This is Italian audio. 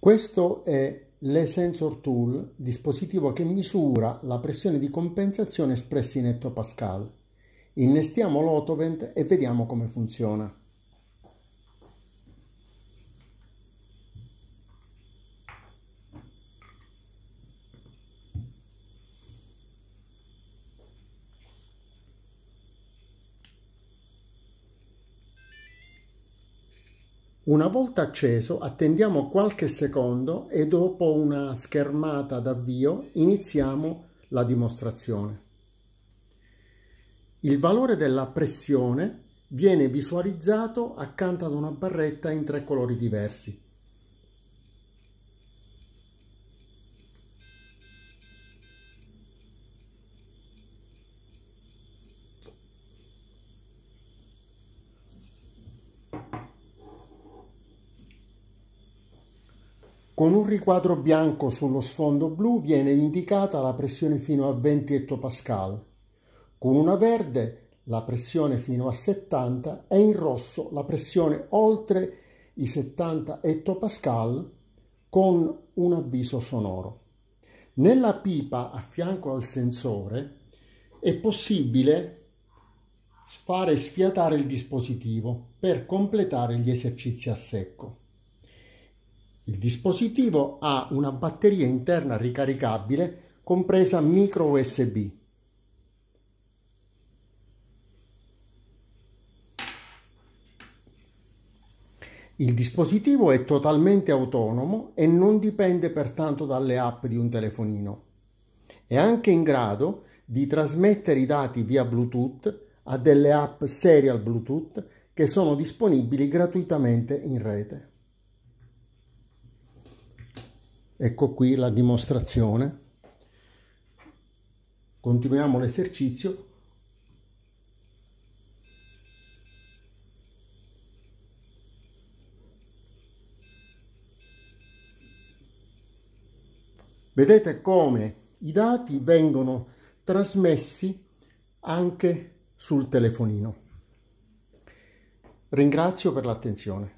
Questo è l'e-sensor tool, dispositivo che misura la pressione di compensazione espressa in etto pascal. Innestiamo l'Otovent e vediamo come funziona. Una volta acceso attendiamo qualche secondo e dopo una schermata d'avvio iniziamo la dimostrazione. Il valore della pressione viene visualizzato accanto ad una barretta in tre colori diversi. Con un riquadro bianco sullo sfondo blu viene indicata la pressione fino a 20 ettopascal, con una verde la pressione fino a 70 e in rosso la pressione oltre i 70 ettopascal con un avviso sonoro. Nella pipa a fianco al sensore è possibile fare sfiatare il dispositivo per completare gli esercizi a secco. Il dispositivo ha una batteria interna ricaricabile compresa micro USB. Il dispositivo è totalmente autonomo e non dipende pertanto dalle app di un telefonino. È anche in grado di trasmettere i dati via Bluetooth a delle app serial Bluetooth che sono disponibili gratuitamente in rete. Ecco qui la dimostrazione. Continuiamo l'esercizio. Vedete come i dati vengono trasmessi anche sul telefonino. Ringrazio per l'attenzione.